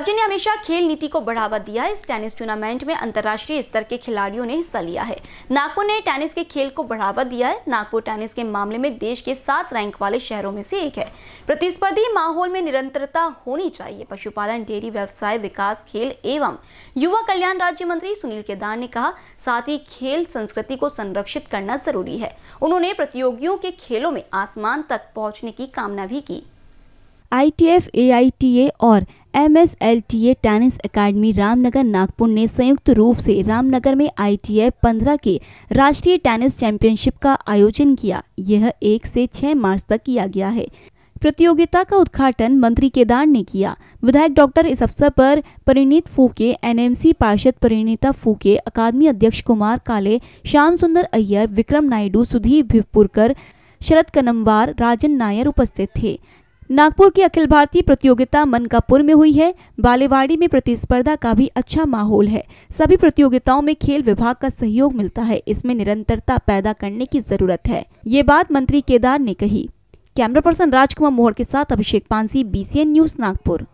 राज्य ने हमेशा खेल नीति को बढ़ावा दिया है इस टेनिस टूर्नामेंट में अंतर्राष्ट्रीय स्तर के खिलाड़ियों ने हिस्सा लिया है नागपुर ने टेनिस के खेल को बढ़ावा दिया है नागपुर टेनिस के मामले में देश के सात रैंक वाले शहरों में से एक है प्रतिस्पर्धी माहौल में निरंतरता होनी चाहिए पशुपालन डेयरी व्यवसाय विकास खेल एवं युवा कल्याण राज्य मंत्री सुनील केदार ने कहा साथ ही खेल संस्कृति को संरक्षित करना जरूरी है उन्होंने प्रतियोगियों के खेलों में आसमान तक पहुँचने की कामना भी की आईटीएफ एआईटीए और एमएसएलटीए टेनिस अकादमी रामनगर नागपुर ने संयुक्त रूप से रामनगर में आईटीएफ 15 के राष्ट्रीय टेनिस चैंपियनशिप का आयोजन किया यह एक से 6 मार्च तक किया गया है प्रतियोगिता का उद्घाटन मंत्री केदार ने किया विधायक डॉक्टर इस अवसर पर परिणीत फूके एनएमसी पार्षद परिणीता फूके अकादमी अध्यक्ष कुमार काले श्याम सुंदर अय्यर विक्रम नायडू सुधीर भिपुरकर शरद कनमवार राजन नायर उपस्थित थे नागपुर की अखिल भारतीय प्रतियोगिता मनकापुर में हुई है बालेवाड़ी में प्रतिस्पर्धा का भी अच्छा माहौल है सभी प्रतियोगिताओं में खेल विभाग का सहयोग मिलता है इसमें निरंतरता पैदा करने की जरूरत है ये बात मंत्री केदार ने कही कैमरा पर्सन राजकुमार मोहर के साथ अभिषेक पांसी बी न्यूज नागपुर